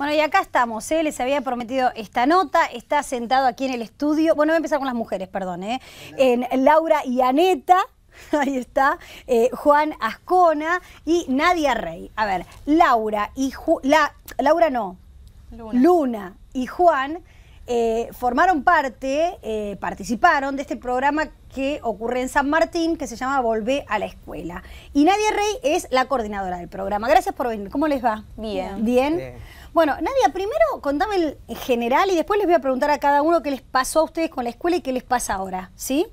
Bueno, y acá estamos, ¿eh? les había prometido esta nota, está sentado aquí en el estudio, bueno, voy a empezar con las mujeres, perdón, ¿eh? en Laura y Aneta, ahí está, eh, Juan Ascona y Nadia Rey. A ver, Laura y Juan, La Laura no, Luna, y Juan formaron parte, participaron de este programa que ocurre en San Martín, que se llama Volvé a la Escuela. Y Nadia Rey es la coordinadora del programa. Gracias por venir. ¿Cómo les va? Bien. Bien. Bueno, Nadia, primero contame el, en general y después les voy a preguntar a cada uno qué les pasó a ustedes con la escuela y qué les pasa ahora, ¿sí?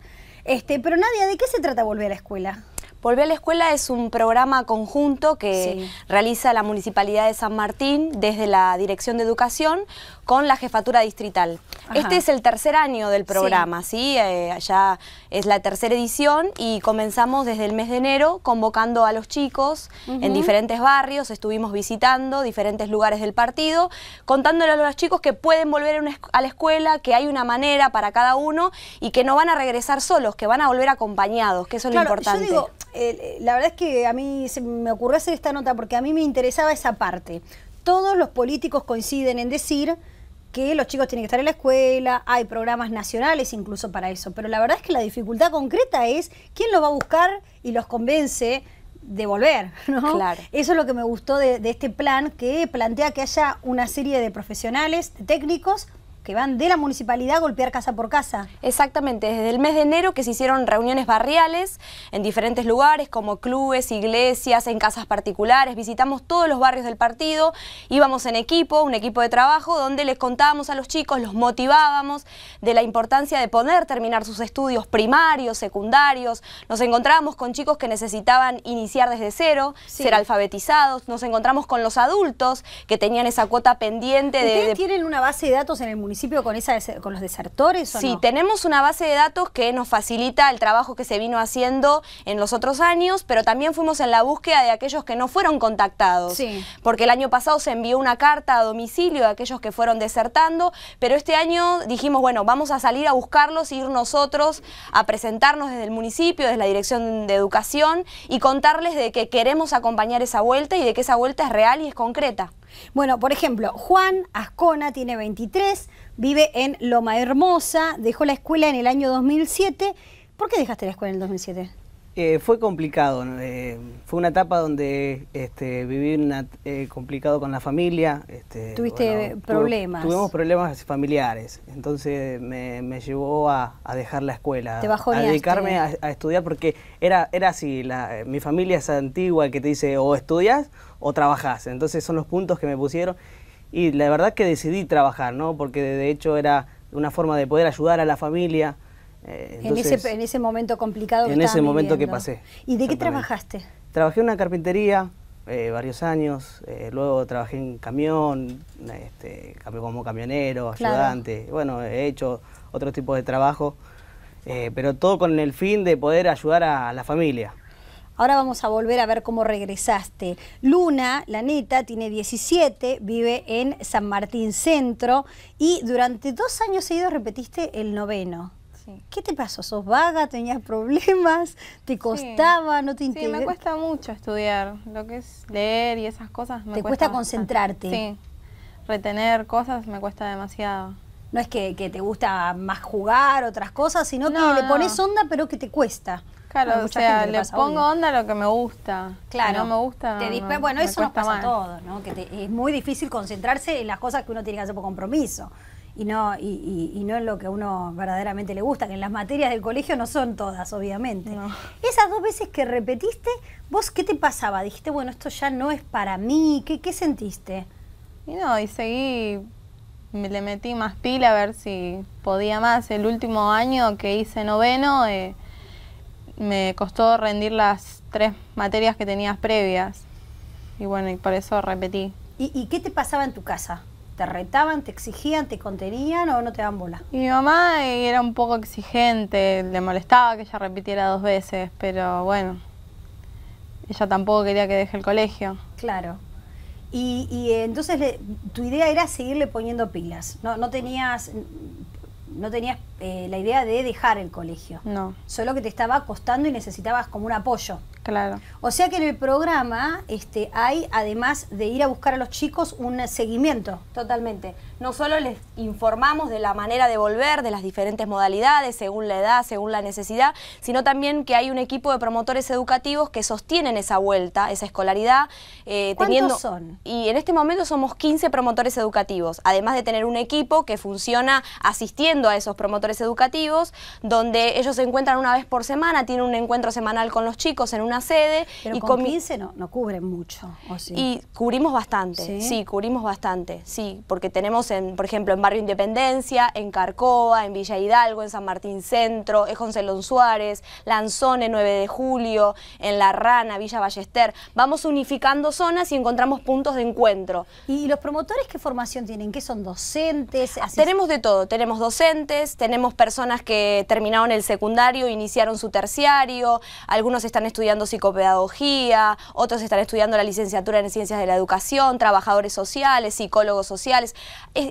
Este, pero Nadia, ¿de qué se trata volver a la escuela? Volver a la Escuela es un programa conjunto que realiza la Municipalidad de San Martín desde la Dirección de Educación con la Jefatura Distrital. Este es el tercer año del programa, ¿sí? ya eh, es la tercera edición y comenzamos desde el mes de enero convocando a los chicos en diferentes barrios, estuvimos visitando diferentes lugares del partido, contándole a los chicos que pueden volver a la escuela, que hay una manera para cada uno y que no van a regresar solos, que van a volver acompañados, que eso es lo importante. Yo digo, la verdad es que a mí me ocurrió hacer esta nota porque a mí me interesaba esa parte. Todos los políticos coinciden en decir que los chicos tienen que estar en la escuela, hay programas nacionales incluso para eso, pero la verdad es que la dificultad concreta es quién los va a buscar y los convence de volver, Eso es lo que me gustó de, este plan, que plantea que haya una serie de profesionales, técnicos, que van de la municipalidad a golpear casa por casa. Exactamente, desde el mes de enero que se hicieron reuniones barriales en diferentes lugares como clubes, iglesias, en casas particulares, visitamos todos los barrios del partido, íbamos en equipo, un equipo de trabajo donde les contábamos a los chicos, los motivábamos de la importancia de poder terminar sus estudios primarios, secundarios, nos encontrábamos con chicos que necesitaban iniciar desde cero, ser alfabetizados, nos encontramos con los adultos que tenían esa cuota pendiente de... ¿Ustedes tienen una base de datos en el municipio? con, esa, con los desertores? sí, tenemos una base de datos que nos facilita el trabajo que se vino haciendo en los otros años, pero también fuimos en la búsqueda de aquellos que no fueron contactados. Porque el año pasado se envió una carta a domicilio de aquellos que fueron desertando, pero este año dijimos, bueno, vamos a salir a buscarlos, ir nosotros a presentarnos desde el municipio, desde la Dirección de Educación y contarles de que queremos acompañar esa vuelta y de que esa vuelta es real y es concreta. Bueno, por ejemplo, Juan Ascona tiene 23, vive en Loma Hermosa, dejó la escuela en el año 2007. ¿Por qué dejaste la escuela en el 2007? Eh, fue complicado, eh, fue una etapa donde este, viví eh, complicado con la familia. Este, Tuviste problemas. tuvimos problemas familiares, entonces me, llevó a, dejar la escuela, Te a dedicarme a, estudiar porque era, era así, la, mi familia es antigua que te dice o estudias o trabajás. Entonces son los puntos que me pusieron y la verdad que decidí trabajar, ¿no? Porque de hecho era una forma de poder ayudar a la familia. Eh, en, ese, momento complicado que En ese momento que pasé. ¿Y de qué trabajaste? Trabajé en una carpintería eh, varios años, eh, luego trabajé en camión, este, como camionero, ayudante. Bueno, he hecho otro tipo de trabajo, pero todo con el fin de poder ayudar a la familia. Ahora vamos a volver a ver cómo regresaste. Luna, la neta, tiene 17, vive en San Martín Centro y durante dos años seguidos repetiste el noveno. ¿Qué te pasó? ¿Sos vaga? ¿Tenías problemas? ¿Te costaba? ¿No te Sí, me cuesta mucho estudiar. Lo que es leer y esas cosas me ¿Te cuesta, concentrarte? Sí. Retener cosas me cuesta demasiado. No es que, te gusta más jugar, otras cosas, sino que le pones onda, pero que te cuesta o sea, le pongo onda a lo que me gusta. Claro. no me gusta. bueno, eso nos pasa a todos, ¿no? Que es muy difícil concentrarse en las cosas que uno tiene que hacer por compromiso. Y no, y, no en lo que a uno verdaderamente le gusta, que en las materias del colegio no son todas, obviamente. Esas dos veces que repetiste, ¿vos qué te pasaba? Dijiste, bueno, esto ya no es para mí. ¿Qué, sentiste? Y no, y seguí le metí más pila a ver si podía más. El último año que hice noveno, eh, me costó rendir las tres materias que tenías previas. Y bueno, y por eso repetí. ¿Y, qué te pasaba en tu casa? ¿Te retaban, te exigían, te contenían o no te daban bola? mi mamá era un poco exigente, le molestaba que ella repitiera dos veces, pero bueno, ella tampoco quería que deje el colegio. Claro. Y, entonces tu idea era seguirle poniendo pilas, no, no tenías, no tenías eh, la idea de dejar el colegio. No. Solo que te estaba costando y necesitabas como un apoyo. Claro. O sea que en el programa este, hay, además de ir a buscar a los chicos, un seguimiento totalmente. No solo les informamos de la manera de volver, de las diferentes modalidades, según la edad, según la necesidad, sino también que hay un equipo de promotores educativos que sostienen esa vuelta, esa escolaridad. Eh, ¿Cuántos son? Y en este momento somos 15 promotores educativos, además de tener un equipo que funciona asistiendo a esos promotores educativos, donde ellos se encuentran una vez por semana, tienen un encuentro semanal con los chicos en una sede. y con, 15 no, no cubren mucho. Y cubrimos bastante, sí, cubrimos bastante, sí, porque tenemos por ejemplo, en Barrio Independencia, en Carcoa, en Villa Hidalgo, en San Martín Centro, Ejoncelón Suárez, Lanzone 9 de Julio, en La Rana, Villa Ballester. Vamos unificando zonas y encontramos puntos de encuentro. ¿Y los promotores qué formación tienen? ¿Qué son docentes? Ah, tenemos de todo. Tenemos docentes, tenemos personas que terminaron el secundario, iniciaron su terciario, algunos están estudiando psicopedagogía, otros están estudiando la licenciatura en ciencias de la educación, trabajadores sociales, psicólogos sociales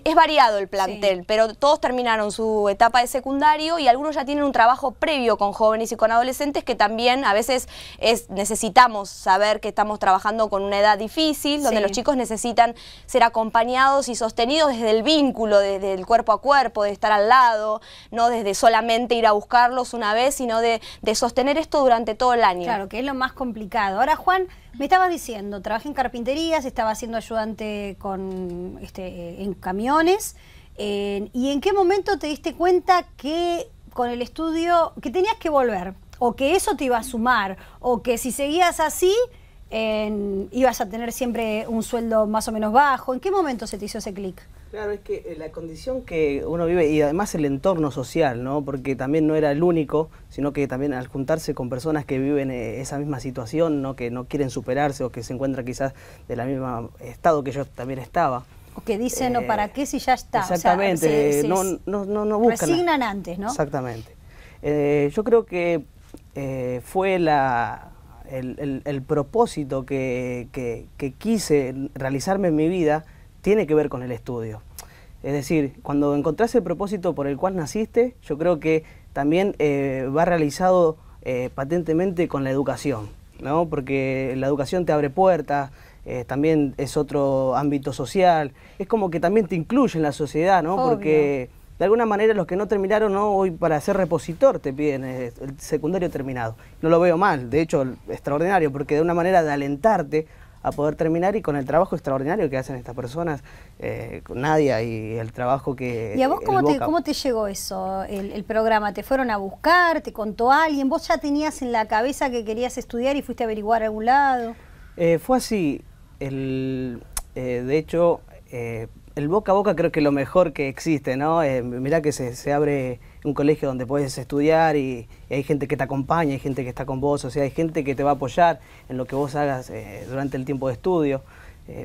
es, variado el plantel, pero todos terminaron su etapa de secundario y algunos ya tienen un trabajo previo con jóvenes y con adolescentes que también a veces es, necesitamos saber que estamos trabajando con una edad difícil, donde los chicos necesitan ser acompañados y sostenidos desde el vínculo, desde el cuerpo a cuerpo, de estar al lado, no desde solamente ir a buscarlos una vez, sino de, sostener esto durante todo el año. Claro, que es lo más complicado. Ahora, Juan, me estabas diciendo, trabajé en carpinterías, estaba haciendo ayudante con este, eh, en eh, ¿Y en qué momento te diste cuenta que con el estudio, que tenías que volver? ¿O que eso te iba a sumar? ¿O que si seguías así, ibas a tener siempre un sueldo más o menos bajo? ¿En qué momento se te hizo ese clic? Claro, es que eh, la condición que uno vive y además el entorno social, ¿no? Porque también no era el único, sino que también al juntarse con personas que viven eh, esa misma situación, ¿no? Que no quieren superarse o que se encuentran quizás del mismo estado que yo también estaba o que dicen, ¿o para qué si ya está? Exactamente, o sea, no, no, no, no, buscan. Resignan antes, ¿no? Exactamente. Eh, yo creo que eh, fue la, el, el, propósito que, que, que, quise realizarme en mi vida, tiene que ver con el estudio. Es decir, cuando encontrás el propósito por el cual naciste, yo creo que también eh, va realizado patentemente con la educación, ¿no? Porque la educación te abre puertas, eh, también es otro ámbito social, es como que también te incluye en la sociedad, ¿no? Porque de alguna manera los que no terminaron, hoy para ser repositor te piden eh, el secundario terminado. No lo veo mal, de hecho, extraordinario, porque de una manera de alentarte a poder terminar y con el trabajo extraordinario que hacen estas personas, eh, Nadia y el trabajo que... ¿Y a vos cómo, te, llegó eso, el, programa? ¿Te fueron a buscar? ¿Te contó alguien? ¿Vos ya tenías en la cabeza que querías estudiar y fuiste a averiguar a algún lado? Eh, fue así, el, eh, de hecho, eh, el boca a boca creo que es lo mejor que existe, ¿no? Eh, mirá que se, abre un colegio donde puedes estudiar y, hay gente que te acompaña, hay gente que está con vos, o sea, hay gente que te va a apoyar en lo que vos hagas durante el tiempo de estudio.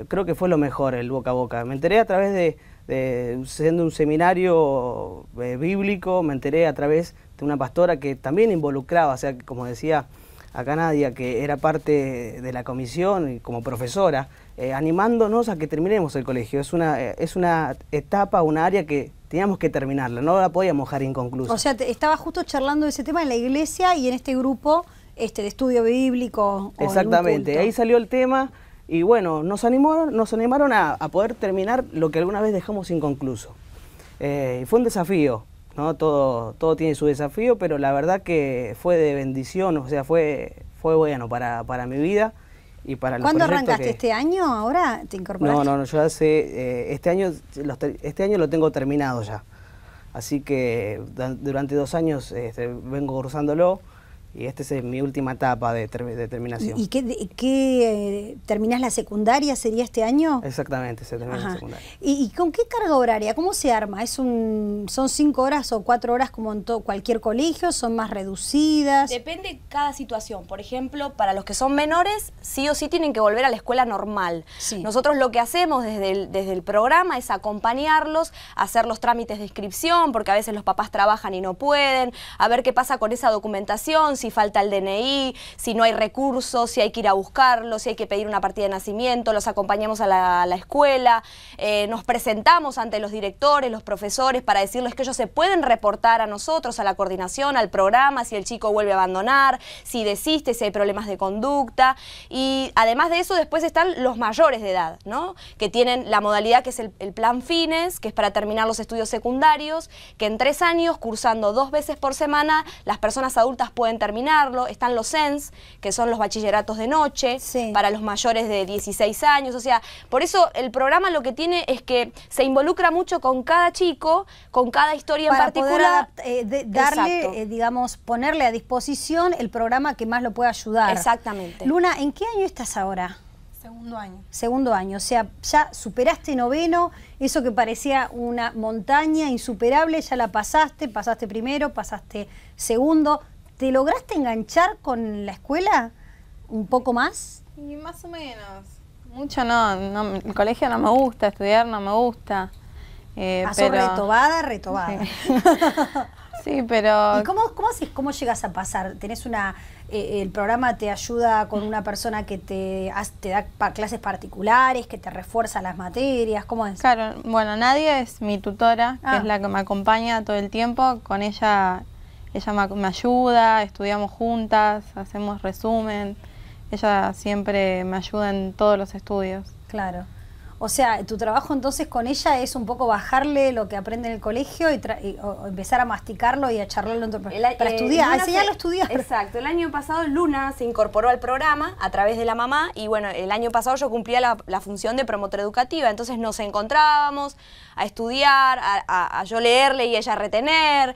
creo que fue lo mejor el boca a boca. Me enteré a través de, de siendo un seminario bíblico, me enteré a través de una pastora que también involucraba, o sea, como decía, acá Nadia, que era parte de la comisión y como profesora, eh, animándonos a que terminemos el colegio. Es una, eh, es una etapa, un área que teníamos que terminarla, no la podíamos dejar inconclusa. O sea, estaba justo charlando de ese tema en la iglesia y en este grupo este, de estudio bíblico. Exactamente, ahí salió el tema y bueno, nos, animó, nos animaron a, poder terminar lo que alguna vez dejamos inconcluso. Eh, fue un desafío, ¿no? Todo, todo tiene su desafío, pero la verdad que fue de bendición, o sea, fue, fue bueno para, para mi vida y para los ¿Cuándo arrancaste? ¿Este año ahora te incorporaste? No, no, yo hace, eh, este, año, este año lo tengo terminado ya, así que durante dos años este, vengo cursándolo y esta es mi última etapa de, terminación. ¿Y qué, qué eh, terminas la secundaria? ¿Sería este año? Exactamente, se termina la secundaria. ¿Y, con qué carga horaria? ¿Cómo se arma? ¿Es un, ¿Son cinco horas o cuatro horas como en cualquier colegio? ¿Son más reducidas? Depende cada situación. Por ejemplo, para los que son menores, sí o sí tienen que volver a la escuela normal. Nosotros lo que hacemos desde desde el programa es acompañarlos, hacer los trámites de inscripción, porque a veces los papás trabajan y no pueden, a ver qué pasa con esa documentación si falta el DNI, si no hay recursos, si hay que ir a buscarlo, si hay que pedir una partida de nacimiento, los acompañamos a la, escuela, eh, nos presentamos ante los directores, los profesores, para decirles que ellos se pueden reportar a nosotros, a la coordinación, al programa, si el chico vuelve a abandonar, si desiste, si hay problemas de conducta. Y además de eso, después están los mayores de edad, ¿no? que tienen la modalidad que es el, el plan fines, que es para terminar los estudios secundarios, que en tres años, cursando dos veces por semana, las personas adultas pueden terminar terminarlo. Están los SENS, que son los bachilleratos de noche, para los mayores de 16 años. O sea, por eso el programa lo que tiene es que se involucra mucho con cada chico, con cada historia en particular. Poder eh, darle, eh, digamos, ponerle a disposición el programa que más lo pueda ayudar. Exactamente. Luna, ¿en qué año estás ahora? Segundo año. Segundo año, o sea, ya superaste noveno, eso que parecía una montaña insuperable, ya la pasaste, pasaste primero, pasaste segundo, ¿Te lograste enganchar con la escuela un poco más? más o menos. Mucho no, el colegio no me gusta, estudiar no me gusta. Eh, ah, retobada, retobada. Sí. pero... ¿Y cómo, cómo, haces, cómo llegas a pasar? ¿Tenés una... Eh, el programa te ayuda con una persona que te, te da clases particulares, que te refuerza las materias? ¿Cómo es? Claro, bueno, Nadia es mi tutora, ah. es la que me acompaña todo el tiempo. Con ella ella me, ayuda, estudiamos juntas, hacemos resumen, ella siempre me ayuda en todos los estudios. Claro. O sea, tu trabajo entonces con ella es un poco bajarle lo que aprende en el colegio y, o empezar a masticarlo y a charlarlo en para eh, estudiar, enseñarlo lo estudiar. Exacto, el año pasado Luna se incorporó al programa a través de la mamá y bueno, el año pasado yo cumplía la, función de promotora educativa, entonces nos encontrábamos a estudiar, a, a yo leerle y ella retener,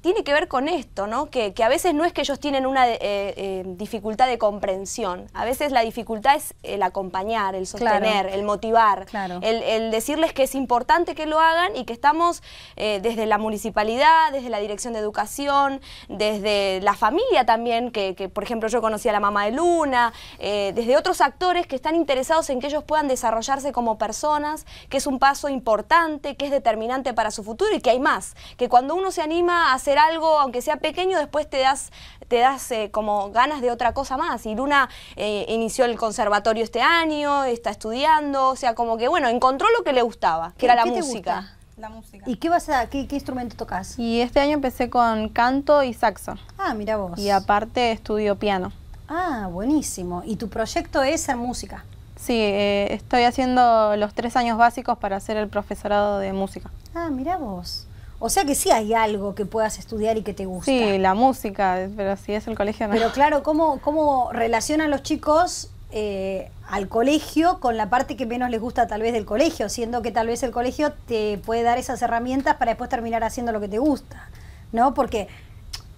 tiene que ver con esto, ¿no? Que, a veces no es que ellos tienen una eh, eh, dificultad de comprensión, a veces la dificultad es el acompañar, el sostener, el motivar, el, decirles que es importante que lo hagan y que estamos eh, desde la municipalidad, desde la dirección de educación, desde la familia también, que, por ejemplo yo conocí a la mamá de Luna, desde otros actores que están interesados en que ellos puedan desarrollarse como personas, que es un paso importante, que es determinante para su futuro y que hay más, que cuando uno se anima a algo, aunque sea pequeño, después te das, te das eh, como ganas de otra cosa más. Y Luna eh, inició el conservatorio este año, está estudiando, o sea, como que bueno, encontró lo que le gustaba, que era la música. La música. ¿Y qué vas a, qué, qué, instrumento tocas? Y este año empecé con canto y saxo. Ah, mira vos. Y aparte estudio piano. Ah, buenísimo. ¿Y tu proyecto es ser música? Sí, eh, estoy haciendo los tres años básicos para hacer el profesorado de música. Ah, mira vos. O sea que sí hay algo que puedas estudiar y que te gusta. Sí, la música, pero si es el colegio no. Pero claro, ¿cómo, cómo relacionan los chicos eh, al colegio con la parte que menos les gusta tal vez del colegio? Siendo que tal vez el colegio te puede dar esas herramientas para después terminar haciendo lo que te gusta, ¿no? Porque,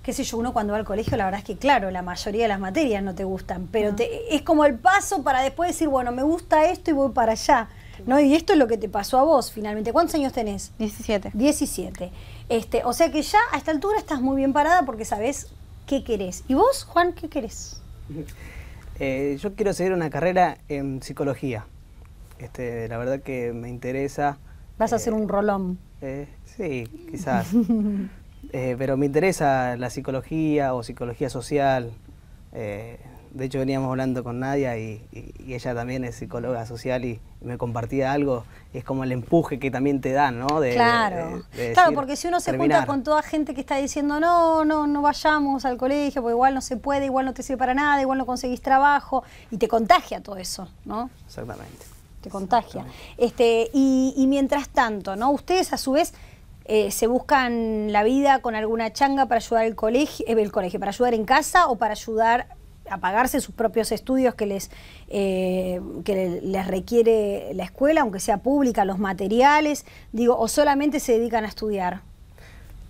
qué sé yo, uno cuando va al colegio, la verdad es que claro, la mayoría de las materias no te gustan, pero Te, es como el paso para después decir, bueno, me gusta esto y voy para allá. ¿no? Y esto es lo que te pasó a vos finalmente. ¿Cuántos años tenés? 17. 17. Este, o sea que ya a esta altura estás muy bien parada porque sabes qué querés. ¿Y vos, Juan, qué querés? Eh, yo quiero seguir una carrera en psicología. Este, la verdad que me interesa. Vas a hacer un eh, rolón. Eh, sí, quizás. pero me interesa la psicología o psicología social de hecho veníamos hablando con Nadia y, ella también es psicóloga social y me compartía algo, es como el empuje que también te dan, ¿no? claro, claro, porque si uno se junta con toda gente que está diciendo, no, no, no vayamos al colegio, porque igual no se puede, igual no te sirve para nada, igual no conseguís trabajo, y te contagia todo eso, ¿no? Exactamente. Te contagia. Este, y, mientras tanto, ¿no? Ustedes a su vez eh, se buscan la vida con alguna changa para ayudar el colegio, eh, el colegio, para ayudar en casa o para ayudar a pagarse sus propios estudios que les, eh, que les requiere la escuela, aunque sea pública, los materiales, digo, o solamente se dedican a estudiar.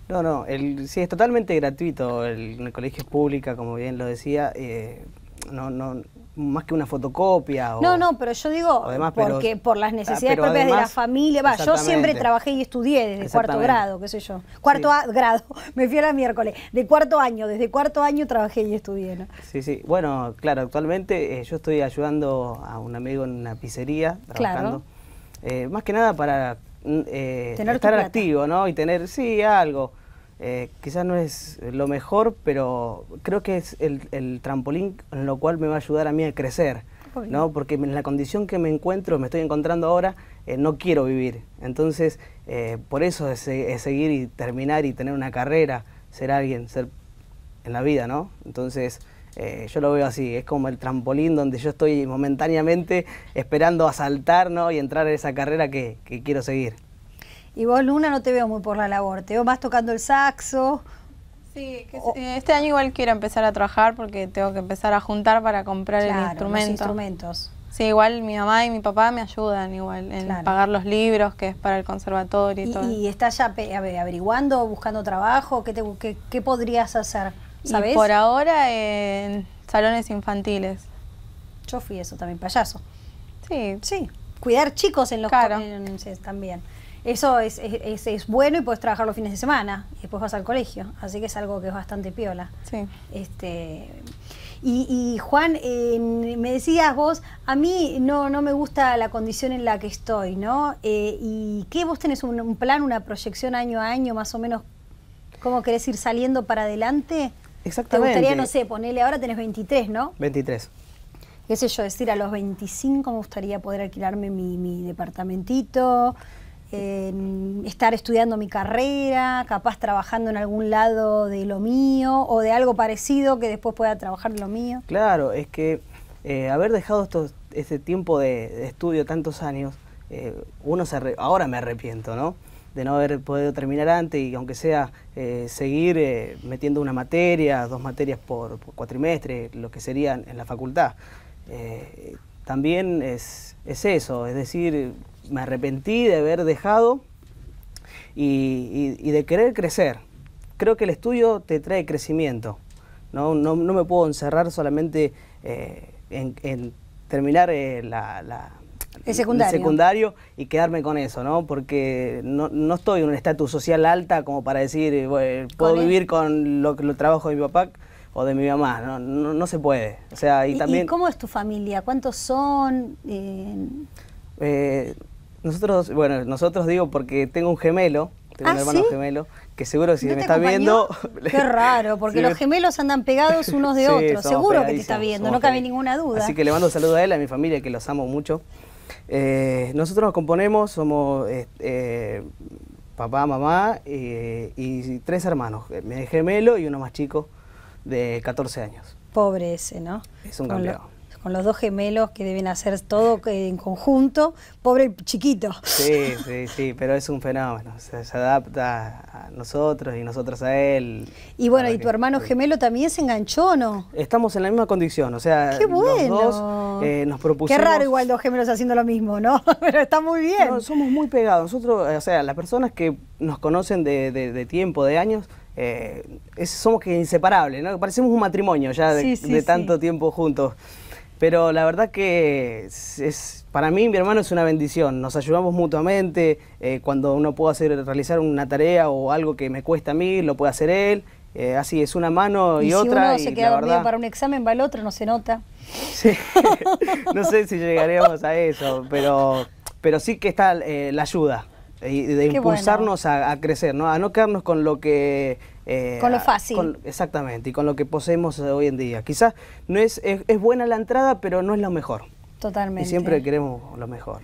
No, no, el, sí, es totalmente gratuito. El, colegio es pública, como bien lo decía. Eh, no, no, más que una fotocopia. O, no, no, pero yo digo, porque por las ah, necesidades propias de la familia, va, yo siempre trabajé y estudié desde cuarto grado, qué sé yo, cuarto grado, me fui a la miércoles, de cuarto año, desde cuarto año trabajé y estudié. ¿no? Sí, sí, bueno, claro, actualmente eh, yo estoy ayudando a un amigo en una pizzería, trabajando, eh, más que nada para mm, eh, estar activo, ¿no? Y tener, sí, algo. Eh, quizás no es lo mejor, pero creo que es el, trampolín en lo cual me va a ayudar a mí a crecer, Porque en la condición que me encuentro, me estoy encontrando ahora, eh, no quiero vivir. Entonces, eh, por eso es, seguir y terminar y tener una carrera, ser alguien, ser en la vida, ¿no? Entonces, eh, yo lo veo así, es como el trampolín donde yo estoy momentáneamente esperando a saltar, ¿no? Y entrar en esa carrera que quiero seguir. Y vos, Luna, no te veo muy por la labor, te veo más tocando el saxo. Sí, este año igual quiero empezar a trabajar porque tengo que empezar a juntar para comprar el instrumento. instrumentos. Sí, igual mi mamá y mi papá me ayudan igual en pagar los libros, que es para el conservatorio y, todo. ¿Y estás ya averiguando, buscando trabajo? ¿Qué, qué, podrías hacer? ¿Sabes? por ahora en salones infantiles. Yo fui eso también, payaso. Sí. Sí, cuidar chicos en los claro. también eso es, es, es, bueno y puedes trabajar los fines de semana y después vas al colegio, así que es algo que es bastante piola. Sí. Este, y, y Juan, me decías vos, a mí no, no me gusta la condición en la que estoy, ¿no? Eh, ¿Y qué vos tenés un, plan, una proyección año a año más o menos? ¿Cómo querés ir saliendo para adelante? Exactamente. Te gustaría, no sé, ponerle, ahora tenés 23, ¿no? 23 qué sé yo, decir, a los 25 me gustaría poder alquilarme mi, mi departamentito, estar estudiando mi carrera, capaz trabajando en algún lado de lo mío o de algo parecido que después pueda trabajar lo mío. Claro, es que eh, haber dejado este tiempo de, estudio tantos años, eh, uno se ahora me arrepiento, ¿no? De no haber podido terminar antes y aunque sea eh, seguir metiendo una materia, dos materias por, cuatrimestre, lo que sería en la facultad también es, es, eso, es decir, me arrepentí de haber dejado y, de querer crecer. Creo que el estudio te trae crecimiento. No, no, no me puedo encerrar solamente eh, en, terminar eh, la, la el secundario. y quedarme con eso, ¿no? Porque no, no estoy en un estatus social alta como para decir, puedo vivir con lo, que lo trabajo de mi papá o de mi mamá, no, no, se puede. O sea, y, también... cómo es tu familia? ¿Cuántos son? Eh, nosotros, bueno, nosotros digo porque tengo un gemelo, tengo ah, un hermano gemelo, que seguro si me está viendo... Qué raro, porque los gemelos andan pegados unos de otros, seguro que te está viendo, no cabe ninguna duda. Así que le mando un saludo a él, a mi familia, que los amo mucho. Eh, nosotros nos componemos, somos eh, eh, papá, mamá y tres hermanos, mi gemelo y uno más chico de 14 años. Pobre ese, ¿no? Es un campeón con los dos gemelos que deben hacer todo eh, en conjunto. Pobre chiquito. Sí, sí, sí, pero es un fenómeno. se adapta a nosotros y nosotros a él. Y bueno, ¿y tu hermano gemelo también se enganchó no? Estamos en la misma condición, o sea, Qué bueno. los dos eh, nos propusimos... Qué raro igual dos gemelos haciendo lo mismo, ¿no? pero está muy bien. somos muy pegados. Nosotros, eh, o sea, las personas que nos conocen de, tiempo, de años, somos que inseparables, ¿no? Parecemos un matrimonio ya de, tanto tiempo juntos. Pero la verdad que es, para mí mi hermano es una bendición. Nos ayudamos mutuamente. Eh, cuando uno puede hacer, realizar una tarea o algo que me cuesta a mí, lo puede hacer él. Eh, así es, una mano y, otra. Uno se queda dormido para un examen, va el otro, no se nota. no sé si llegaremos a eso, pero, pero sí que está eh, la ayuda. de impulsarnos a, a, crecer, ¿no? A no quedarnos con lo que eh, con lo fácil. exactamente, y con lo que poseemos hoy en día. Quizás no es, es, es buena la entrada, pero no es lo mejor. Totalmente. Y siempre queremos lo mejor.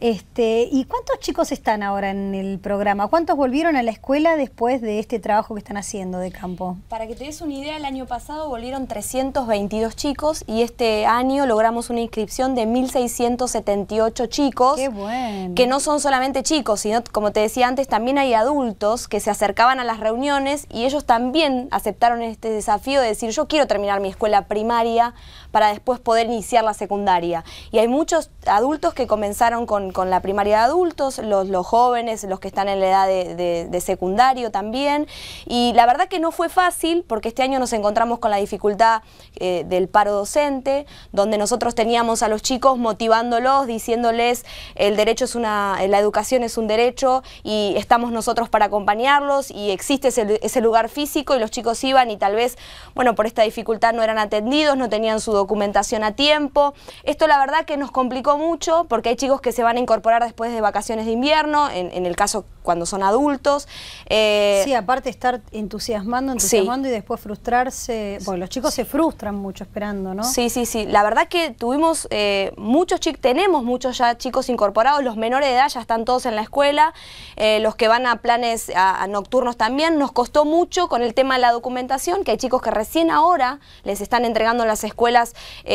Este, ¿Y cuántos chicos están ahora en el programa? ¿Cuántos volvieron a la escuela después de este trabajo que están haciendo de campo? Para que te des una idea, el año pasado volvieron 322 chicos y este año logramos una inscripción de 1.678 chicos. ¡Qué bueno! Que no son solamente chicos, sino, como te decía antes, también hay adultos que se acercaban a las reuniones y ellos también aceptaron este desafío de decir, yo quiero terminar mi escuela primaria para después poder iniciar la secundaria. Y hay muchos adultos que comenzaron con, con la primaria de adultos, los, los, jóvenes, los que están en la edad de, de, secundario también. Y la verdad que no fue fácil porque este año nos encontramos con la dificultad eh, del paro docente, donde nosotros teníamos a los chicos motivándolos, diciéndoles el derecho es una, la educación es un derecho y estamos nosotros para acompañarlos y existe ese, ese lugar físico y los chicos iban y tal vez, bueno, por esta dificultad no eran atendidos, no tenían su documentación a tiempo. Esto la verdad que nos complicó mucho porque hay chicos que se van a incorporar después de vacaciones de invierno, en el caso cuando son adultos. Eh, sí, aparte estar entusiasmando, entusiasmando y después frustrarse. Bueno, los chicos se frustran mucho esperando, ¿no? Sí, sí, sí. La verdad que tuvimos eh, muchos chicos, tenemos muchos ya chicos incorporados, los menores de edad ya están todos en la escuela, eh, los que van a planes a, nocturnos también. Nos costó mucho con el tema de la documentación, que hay chicos que recién ahora les están entregando en las escuelas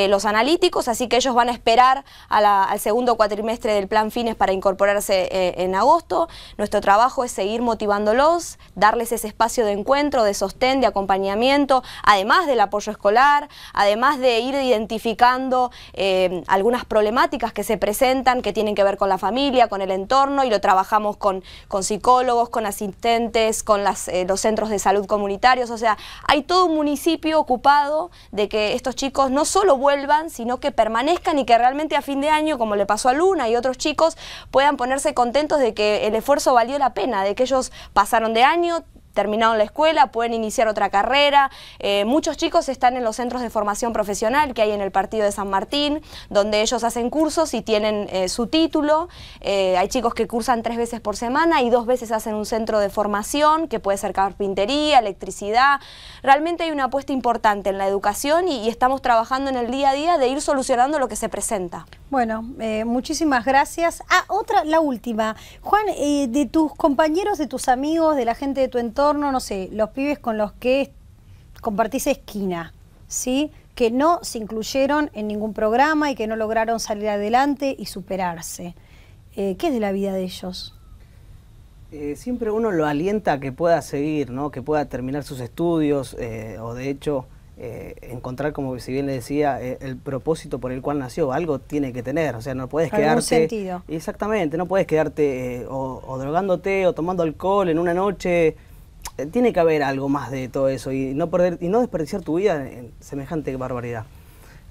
los analíticos, así que ellos van a esperar al segundo cuatrimestre del plan fines para incorporarse en agosto trabajo es seguir motivándolos, darles ese espacio de encuentro, de sostén, de acompañamiento, además del apoyo escolar, además de ir identificando eh, algunas problemáticas que se presentan, que tienen que ver con la familia, con el entorno, y lo trabajamos con, con psicólogos, con asistentes, con eh, los centros de salud comunitarios, o sea, hay todo un municipio ocupado de que estos chicos no solo vuelvan, sino que permanezcan y que realmente a fin de año, como le pasó a Luna y otros chicos, puedan ponerse contentos de que el esfuerzo vale valió la pena, de que ellos pasaron de año, terminado la escuela, pueden iniciar otra carrera. Eh, muchos chicos están en los centros de formación profesional que hay en el partido de San Martín, donde ellos hacen cursos y tienen eh, su título. Eh, hay chicos que cursan tres veces por semana y dos veces hacen un centro de formación, que puede ser carpintería, electricidad. Realmente hay una apuesta importante en la educación y, y estamos trabajando en el día a día de ir solucionando lo que se presenta. Bueno, muchísimas gracias. Ah, otra, la última. Juan, de tus compañeros, de tus amigos, de la gente de tu entorno, no sé, los pibes con los que compartís esquina, ¿sí? que no se incluyeron en ningún programa y que no lograron salir adelante y superarse. Eh, ¿Qué es de la vida de ellos? Eh, siempre uno lo alienta a que pueda seguir, ¿no? que pueda terminar sus estudios eh, o de hecho encontrar, como si bien le decía, el propósito por el cual nació. Algo tiene que tener, o sea, no puedes quedarte... sentido. Exactamente, no puedes quedarte o drogándote o tomando alcohol en una noche tiene que haber algo más de todo eso y no, perder, y no desperdiciar tu vida en semejante barbaridad.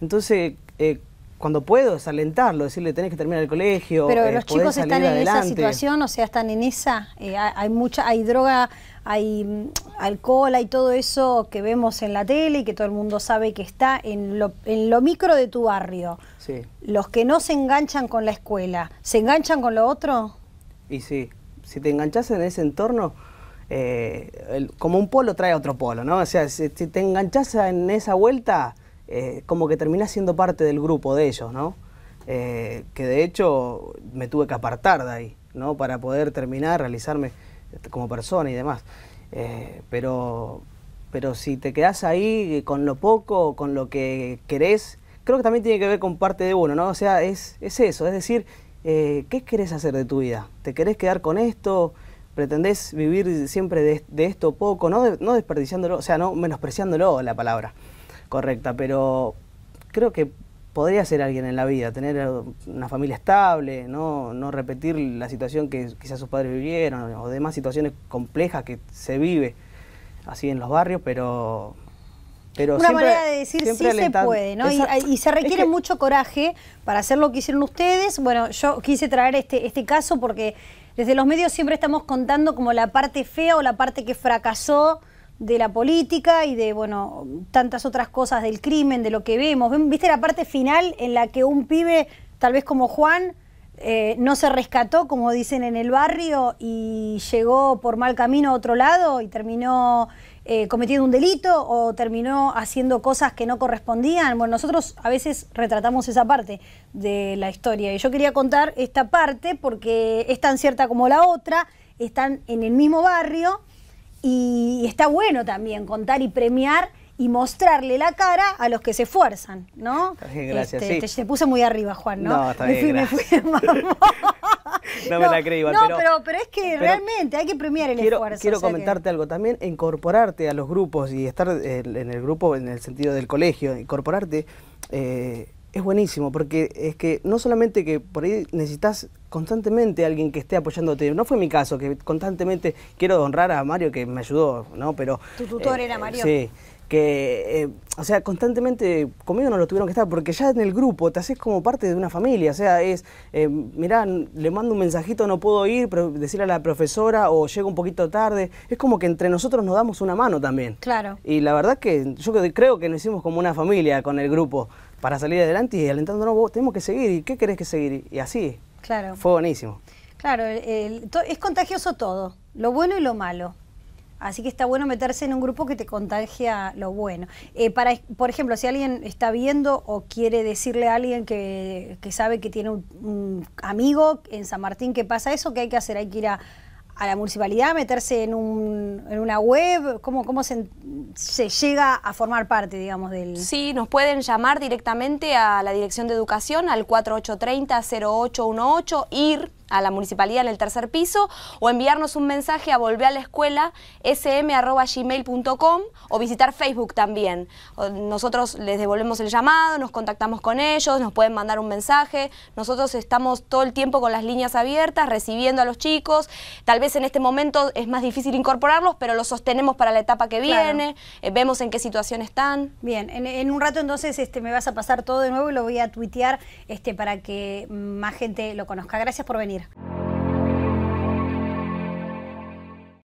Entonces, eh, cuando puedo es alentarlo, decirle tenés que terminar el colegio. Pero eh, los chicos están en esa situación, o sea, están en esa. Eh, hay mucha, hay droga, hay mm, alcohol, hay todo eso que vemos en la tele y que todo el mundo sabe que está en lo, en lo micro de tu barrio. Los que no se enganchan con la escuela, ¿se enganchan con lo otro? Y sí, si te enganchas en ese entorno, eh, como un polo trae otro polo, ¿no? O sea, si, te enganchas en esa vuelta, eh, como que terminás siendo parte del grupo de ellos, ¿no? Eh, que de hecho me tuve que apartar de ahí, ¿no? Para poder terminar, realizarme como persona y demás. pero, pero si te quedás ahí con lo poco, con lo que querés, creo que también tiene que ver con parte de uno, ¿no? O sea, es, es eso, es decir, ¿qué querés hacer de tu vida? ¿Te querés quedar con esto? pretendés vivir siempre de, de esto poco, no, no desperdiciándolo, o sea, no menospreciándolo la palabra correcta, pero creo que podría ser alguien en la vida, tener una familia estable, no, no repetir la situación que quizás sus padres vivieron o demás situaciones complejas que se vive así en los barrios, pero... pero una manera de decir sí se puede, ¿no? Y, se requiere mucho coraje para hacer lo que hicieron ustedes. Bueno, yo quise traer este, este caso porque desde los medios siempre estamos contando como la parte fea o la parte que fracasó de la política y de, bueno, tantas otras cosas del crimen, de lo que vemos. ¿Viste la parte final en la que un pibe, tal vez como Juan, eh, no se rescató, como dicen en el barrio, y llegó por mal camino a otro lado y terminó eh, cometiendo un delito o terminó haciendo cosas que no correspondían. Bueno, nosotros a veces retratamos esa parte de la historia y yo quería contar esta parte porque es tan cierta como la otra, están en el mismo barrio y está bueno también contar y premiar y mostrarle la cara a los que se esfuerzan, ¿no? gracias, este, te, puse muy arriba, Juan, ¿no? No, está bien, me no me la creí igual, no, pero, pero, es que realmente hay que premiar el esfuerzo. Quiero comentarte algo también, incorporarte a los grupos y estar eh, en el grupo en el sentido del colegio, incorporarte... Eh, es buenísimo, porque es que no solamente que por ahí necesitas constantemente alguien que esté apoyándote, no fue mi caso, que constantemente quiero honrar a Mario que me ayudó, ¿no? Pero. Tu tutor eh, era Mario. Sí que, eh, o sea, constantemente conmigo no lo tuvieron que estar, porque ya en el grupo te haces como parte de una familia, o sea, es, eh, mirá, le mando un mensajito, no puedo ir, pero decirle a la profesora o llego un poquito tarde, es como que entre nosotros nos damos una mano también. Claro. Y la verdad que yo creo que nos hicimos como una familia con el grupo para salir adelante y alentándonos, tenemos que seguir, ¿y qué querés que seguir? Y así. Claro. Fue buenísimo. Claro, es contagioso todo, lo bueno y lo malo. Así que está bueno meterse en un grupo que te contagia lo bueno. Eh, para, por ejemplo, si alguien está viendo o quiere decirle a alguien que, sabe que tiene un, amigo en San Martín ¿qué pasa eso, ¿qué hay que hacer? ¿Hay que ir a, la municipalidad, meterse en, un, en una web? ¿Cómo, cómo se, se, llega a formar parte, digamos, del...? Sí, nos pueden llamar directamente a la Dirección de Educación al 4830-0818, ir a la municipalidad en el tercer piso o enviarnos un mensaje a volver a la escuela sm.gmail.com o visitar Facebook también. Nosotros les devolvemos el llamado, nos contactamos con ellos, nos pueden mandar un mensaje. Nosotros estamos todo el tiempo con las líneas abiertas, recibiendo a los chicos. Tal vez en este momento es más difícil incorporarlos, pero los sostenemos para la etapa que viene, eh, vemos en qué situación están. Bien, en, un rato entonces este, me vas a pasar todo de nuevo y lo voy a tuitear este, para que más gente lo conozca. Gracias por venir. mira.